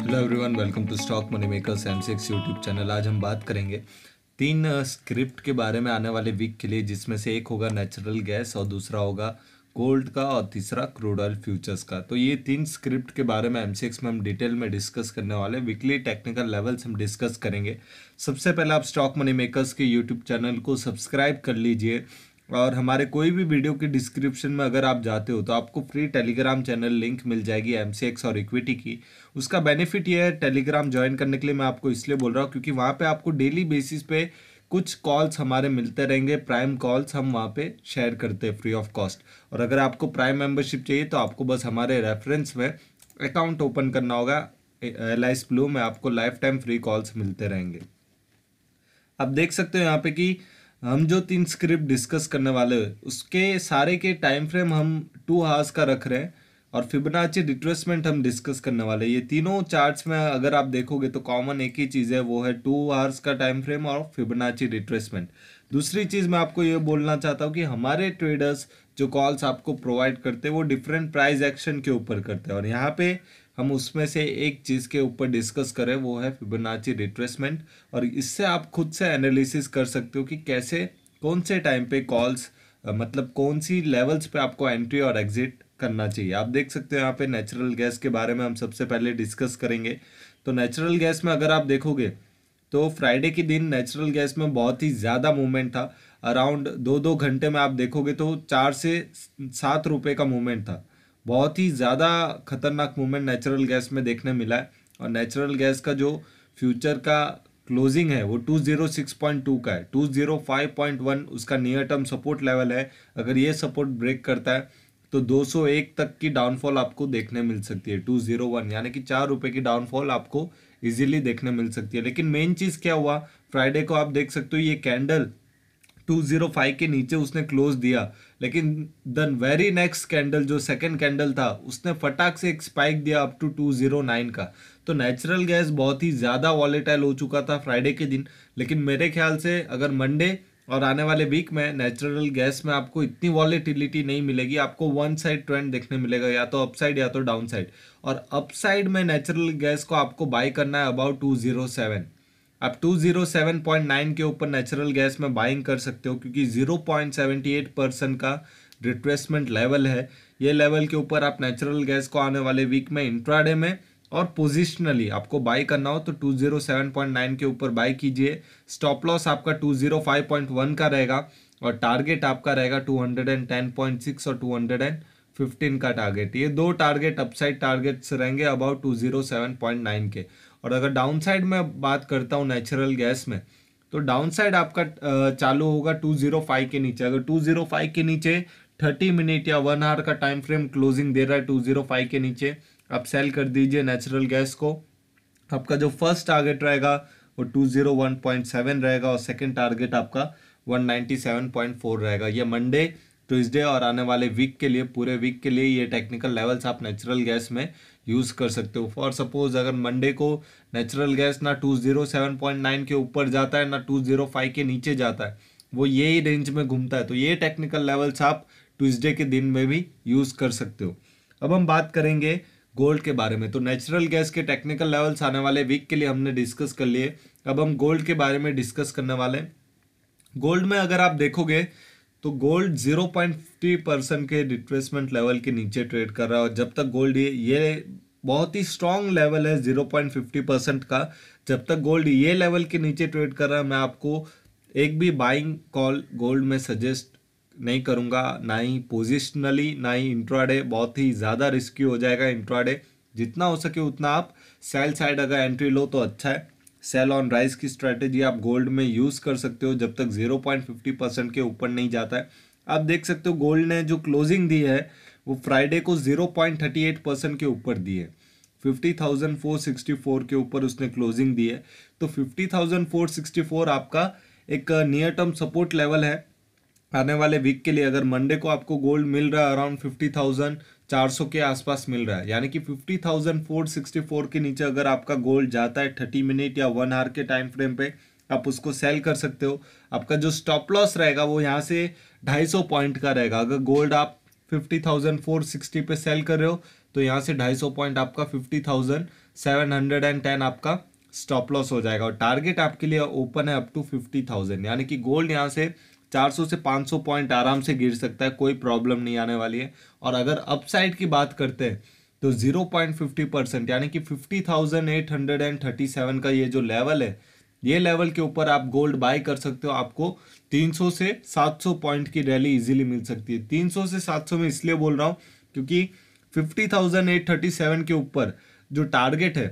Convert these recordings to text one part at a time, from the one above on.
hello everyone welcome to Stock money Makers M YouTube channel आज हम बात करेंगे तीन स्क्रिप्ट के बारे में आने वाले वीक के लिए जिसमें से एक होगा नेचुरल गैस और दूसरा होगा गोल्ड का और तीसरा क्रूड ऑयल फ्यूचर्स का तो ये तीन स्क्रिप्ट के बारे में एम में हम डिटेल में डिस्कस करने वाले वीकली टेक्निकल लेवल्स हम डिस्कस करेंगे सबसे पहले आप स्टॉक मनी मेकर्स के यूट्यूब चैनल को सब्सक्राइब कर लीजिए और हमारे कोई भी वीडियो के डिस्क्रिप्शन में अगर आप जाते हो तो आपको फ्री टेलीग्राम चैनल लिंक मिल जाएगी एम और इक्विटी की उसका बेनिफिट ये है टेलीग्राम ज्वाइन करने के लिए मैं आपको इसलिए बोल रहा हूँ क्योंकि वहाँ पर आपको डेली बेसिस पे कुछ कॉल्स हमारे मिलते रहेंगे प्राइम कॉल्स हम वहाँ पे शेयर करते हैं फ्री ऑफ कॉस्ट और अगर आपको प्राइम मेंबरशिप चाहिए तो आपको बस हमारे रेफरेंस में अकाउंट ओपन करना होगा एल आई ब्लू में आपको लाइफ टाइम फ्री कॉल्स मिलते रहेंगे आप देख सकते हो यहाँ पे कि हम जो तीन स्क्रिप्ट डिस्कस करने वाले उसके सारे के टाइम फ्रेम हम टू हार्स का रख रहे हैं और फिबनाची डिट्रेसमेंट हम डिस्कस करने वाले ये तीनों चार्ट्स में अगर आप देखोगे तो कॉमन एक ही चीज़ है वो है टू आवर्स का टाइम फ्रेम और फिबनाची डिट्रेसमेंट दूसरी चीज़ मैं आपको ये बोलना चाहता हूँ कि हमारे ट्रेडर्स जो कॉल्स आपको प्रोवाइड करते हैं वो डिफरेंट प्राइस एक्शन के ऊपर करते हैं और यहाँ पे हम उसमें से एक चीज़ के ऊपर डिस्कस करें वो है फिबोनाची रिट्रेसमेंट और इससे आप खुद से एनालिसिस कर सकते हो कि कैसे कौन से टाइम पे कॉल्स मतलब कौन सी लेवल्स पे आपको एंट्री और एग्जिट करना चाहिए आप देख सकते हो यहाँ पे नेचुरल गैस के बारे में हम सबसे पहले डिस्कस करेंगे तो नेचुरल गैस में अगर आप देखोगे तो फ्राइडे के दिन नेचुरल गैस में बहुत ही ज़्यादा मूवमेंट था अराउंड दो दो घंटे में आप देखोगे तो चार से सात रुपये का मूवमेंट था बहुत ही ज़्यादा खतरनाक मूवमेंट नेचुरल गैस में देखने मिला है और नेचुरल गैस का जो फ्यूचर का क्लोजिंग है वो 206.2 का है 205.1 उसका नियर टर्म सपोर्ट लेवल है अगर ये सपोर्ट ब्रेक करता है तो 201 तक की डाउनफॉल आपको देखने मिल सकती है 201 यानी कि चार रुपये की डाउनफॉल आपको इजीली देखने मिल सकती है लेकिन मेन चीज़ क्या हुआ फ्राइडे को आप देख सकते हो ये कैंडल 205 के नीचे उसने क्लोज दिया लेकिन देन वेरी नेक्स्ट कैंडल जो सेकेंड कैंडल था उसने फटाक से एक स्पाइक दिया up to two zero nine का तो नेचुरल गैस बहुत ही ज़्यादा वॉलेटाइल हो चुका था फ्राइडे के दिन लेकिन मेरे ख्याल से अगर मंडे और आने वाले वीक में नेचुरल गैस में आपको इतनी वॉलेटिलिटी नहीं मिलेगी आपको वन साइड ट्रेंड देखने मिलेगा या तो अपसाइड या तो डाउन साइड और अपसाइड में नेचुरल गैस को आपको बाय करना है अबाउट टू जीरो सेवन आप 207.9 के ऊपर नेचुरल गैस में बाइंग कर सकते हो क्योंकि 0.78 परसेंट का रिट्रेसमेंट लेवल है ये लेवल के ऊपर आप नेचुरल गैस को आने वाले वीक में इंट्राडे में और पोजिशनली आपको बाई करना हो तो 207.9 के ऊपर बाई कीजिए स्टॉप लॉस आपका 205.1 का रहेगा और टारगेट आपका रहेगा 210.6 और 215 का टारगेट ये दो टारगेट अपसाइड टारगेट्स रहेंगे अबाउट 207.9 के और अगर डाउन साइड में बात करता हूँ नेचुरल गैस में तो डाउन साइड आपका चालू होगा 205 के नीचे अगर 205 के नीचे 30 मिनट या वन आवर का टाइम फ्रेम क्लोजिंग दे रहा है 205 के नीचे आप सेल कर दीजिए नेचुरल गैस को आपका जो फर्स्ट टारगेट रहेगा वो 201.7 रहेगा और सेकेंड टारगेट आपका 197.4 रहेगा ये मंडे ट्यूजडे और आने वाले वीक के लिए पूरे वीक के लिए ये टेक्निकल लेवल्स आप नेचुरल गैस में यूज़ कर सकते हो फॉर सपोज अगर मंडे को नेचुरल गैस ना two zero seven point nine के ऊपर जाता है ना टू जीरो फाइव के नीचे जाता है वो ये ही रेंज में घूमता है तो ये टेक्निकल लेवल्स आप ट्यूजडे के दिन में भी यूज़ कर सकते हो अब हम बात करेंगे गोल्ड के बारे में तो नेचुरल गैस के टेक्निकल लेवल्स आने वाले वीक के लिए हमने डिस्कस कर लिए अब हम गोल्ड के बारे में डिस्कस करने वाले हैं गोल्ड में अगर आप देखोगे तो गोल्ड 0.50 परसेंट के रिट्रेसमेंट लेवल के नीचे ट्रेड कर रहा है और जब तक गोल्ड ये ये बहुत ही स्ट्रॉन्ग लेवल है 0.50 परसेंट का जब तक गोल्ड ये लेवल के नीचे ट्रेड कर रहा है मैं आपको एक भी बाइंग कॉल गोल्ड में सजेस्ट नहीं करूँगा ना ही पोजिशनली ना ही इंट्राडे बहुत ही ज़्यादा रिस्की हो जाएगा इंट्राडे जितना हो सके उतना आप सेल साइड अगर एंट्री लो तो अच्छा है सेल ऑन राइज की स्ट्रैटेजी आप गोल्ड में यूज़ कर सकते हो जब तक 0.50 परसेंट के ऊपर नहीं जाता है आप देख सकते हो गोल्ड ने जो क्लोजिंग दी है वो फ्राइडे को 0.38 परसेंट के ऊपर दी है 50,464 के ऊपर उसने क्लोजिंग दी है तो 50,464 आपका एक नियर टर्म सपोर्ट लेवल है आने वाले वीक के लिए अगर मंडे को आपको गोल्ड मिल रहा है अराउंड फिफ्टी थाउजेंड 400 के आसपास मिल रहा है यानी कि 50,464 के नीचे अगर आपका गोल्ड जाता है 30 मिनट या वन आवर के टाइम फ्रेम पे आप उसको सेल कर सकते हो आपका जो स्टॉप लॉस रहेगा वो यहाँ से 250 पॉइंट का रहेगा अगर गोल्ड आप 50,460 पे सेल कर रहे हो तो यहाँ से 250 पॉइंट आपका 50,710 आपका स्टॉप लॉस हो जाएगा और टारगेट आपके लिए ओपन है अप टू 50,000 यानी कि गोल्ड यहाँ से 400 से 500 पॉइंट आराम से गिर सकता है कोई प्रॉब्लम नहीं आने वाली है और अगर अपसाइड की बात करते हैं तो 0.50 परसेंट यानी कि 50,837 का ये जो लेवल है ये लेवल के ऊपर आप गोल्ड बाय कर सकते हो आपको 300 से 700 पॉइंट की रैली इजीली मिल सकती है 300 से 700 में इसलिए बोल रहा हूँ क्योंकि 50,837 के ऊपर जो टारगेट है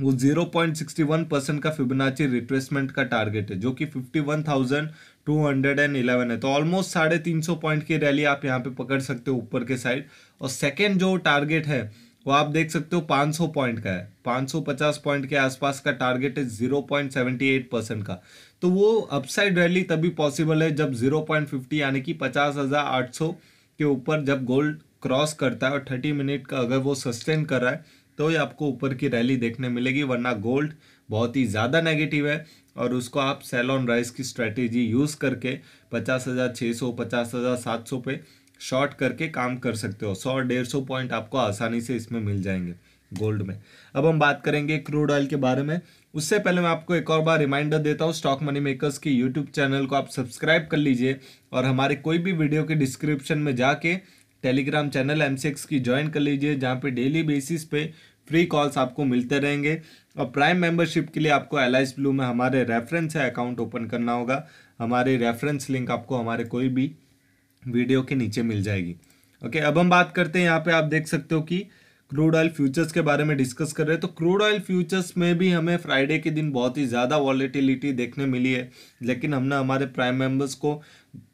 वो 0.61 परसेंट का फिबनाची रिट्रेसमेंट का टारगेट है जो कि 51,000 211 है तो ऑलमोस्ट साढ़े तीन सौ पॉइंट की रैली आप यहाँ पे पकड़ सकते हो ऊपर के साइड और सेकेंड जो टारगेट है वो आप देख सकते हो 500 पॉइंट का है 550 पॉइंट के आसपास का टारगेट है 0.78 परसेंट का तो वो अपसाइड रैली तभी पॉसिबल है जब 0.50 यानी कि 50,800 के ऊपर जब गोल्ड क्रॉस करता है और 30 मिनट का अगर वो सस्टेन कर रहा है तो ही आपको ऊपर की रैली देखने मिलेगी वरना गोल्ड बहुत ही ज़्यादा नेगेटिव है और उसको आप सेल ऑन राइस की स्ट्रैटेजी यूज़ करके पचास हज़ार छः सौ पचास हज़ार सात सौ पे शॉर्ट करके काम कर सकते हो सौ डेढ़ सौ पॉइंट आपको आसानी से इसमें मिल जाएंगे गोल्ड में अब हम बात करेंगे क्रूड ऑयल के बारे में उससे पहले मैं आपको एक और बार रिमाइंडर देता हूँ स्टॉक मनी मेकर्स की यूट्यूब चैनल को आप सब्सक्राइब कर लीजिए और हमारे कोई भी वीडियो के डिस्क्रिप्शन में जाके टेलीग्राम चैनल एम की ज्वाइन कर लीजिए जहाँ पर डेली बेसिस पे फ्री कॉल्स आपको मिलते रहेंगे और प्राइम मेंबरशिप के लिए आपको एल ब्लू में हमारे रेफरेंस है अकाउंट ओपन करना होगा हमारे रेफरेंस लिंक आपको हमारे कोई भी वीडियो के नीचे मिल जाएगी ओके अब हम बात करते हैं यहाँ पे आप देख सकते हो कि क्रूड ऑयल फ्यूचर्स के बारे में डिस्कस कर रहे हैं तो क्रूड ऑयल फ्यूचर्स में भी हमें फ्राइडे के दिन बहुत ही ज़्यादा वॉलीटिलिटी देखने मिली है लेकिन हमने हमारे प्राइम मेम्बर्स को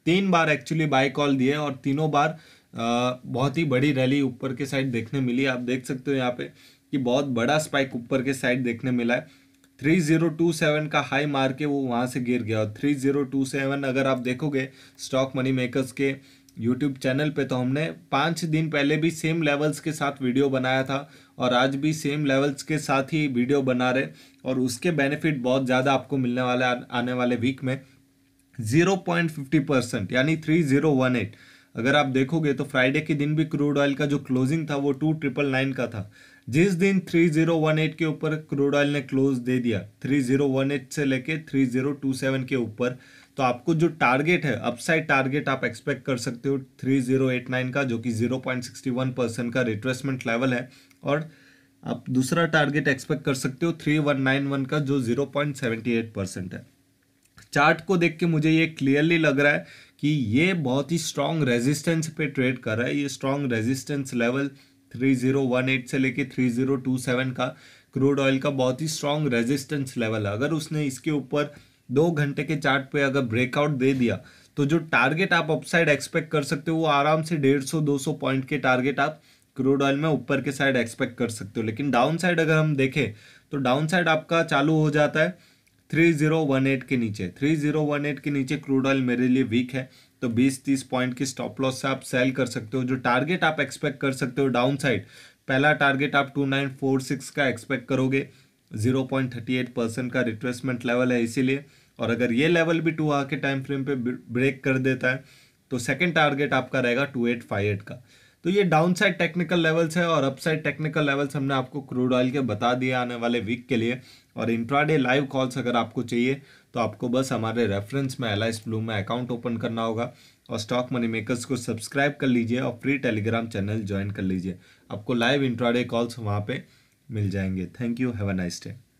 तीन बार एक्चुअली बाई कॉल दिए और तीनों बार बहुत ही बड़ी रैली ऊपर के साइड देखने मिली आप देख सकते हो यहाँ पे कि बहुत बड़ा स्पाइक ऊपर के साइड देखने मिला है थ्री जीरो टू सेवन का हाई मार के वो वहाँ से गिर गया और थ्री जीरो टू सेवन अगर आप देखोगे स्टॉक मनी मेकर्स के यूट्यूब चैनल पे तो हमने पाँच दिन पहले भी सेम लेवल्स के साथ वीडियो बनाया था और आज भी सेम लेवल्स के साथ ही वीडियो बना रहे और उसके बेनिफिट बहुत ज़्यादा आपको मिलने वाले आने वाले वीक में जीरो पॉइंट फिफ्टी परसेंट यानी थ्री ज़ीरो वन एट अगर आप देखोगे तो फ्राइडे के दिन भी क्रूड ऑयल का जो क्लोजिंग था वो टू ट्रिपल नाइन का था जिस दिन थ्री जीरो वन एट के ऊपर क्रूड ऑयल ने क्लोज दे दिया थ्री जीरो वन एट से लेके सेवन के ऊपर तो आपको जो टारगेट है अपसाइड टारगेट आप एक्सपेक्ट कर सकते हो थ्री जीरो एट नाइन का जो कि zero point sixty one percent का रिट्रेसमेंट लेवल है और आप दूसरा टारगेट एक्सपेक्ट कर सकते हो थ्री वन नाइन वन का जो zero point seventy eight percent है चार्ट को देख के मुझे ये क्लियरली लग रहा है कि ये बहुत ही स्ट्रांग रेजिस्टेंस पे ट्रेड कर रहा है ये स्ट्रांग रेजिस्टेंस लेवल 3018 से लेके 3027 का क्रूड ऑयल का बहुत ही स्ट्रांग रेजिस्टेंस लेवल है अगर उसने इसके ऊपर दो घंटे के चार्ट पे अगर ब्रेकआउट दे दिया तो जो टारगेट आप अपसाइड एक्सपेक्ट कर सकते हो वो आराम से डेढ़ सौ दो सौ पॉइंट के टारगेट आप क्रूड ऑयल में ऊपर के साइड एक्सपेक्ट कर सकते हो लेकिन डाउन साइड अगर हम देखें तो डाउन साइड आपका चालू हो जाता है 3018 के नीचे 3018 के नीचे क्रूड ऑयल मेरे लिए वीक है तो 20-30 पॉइंट की स्टॉप लॉस से आप सेल कर सकते हो जो टारगेट आप एक्सपेक्ट कर सकते हो डाउन साइड पहला टारगेट आप 2946 का एक्सपेक्ट करोगे 0.38 परसेंट का रिट्रेसमेंट लेवल है इसीलिए और अगर ये लेवल भी टू आ के टाइम फ्रेम पर ब्रेक कर देता है तो सेकेंड टारगेट आपका रहेगा टू का तो ये डाउनसाइड टेक्निकल लेवल्स है और अपसाइड टेक्निकल लेवल्स हमने आपको क्रूड ऑयल के बता दिए आने वाले वीक के लिए और इंट्राडे लाइव कॉल्स अगर आपको चाहिए तो आपको बस हमारे रेफरेंस में एल आई ब्लूम में अकाउंट ओपन करना होगा और स्टॉक मनी मेकर्स को सब्सक्राइब कर लीजिए और फ्री टेलीग्राम चैनल ज्वाइन कर लीजिए आपको लाइव इंट्राडे कॉल्स वहाँ पर मिल जाएंगे thank you have a nice day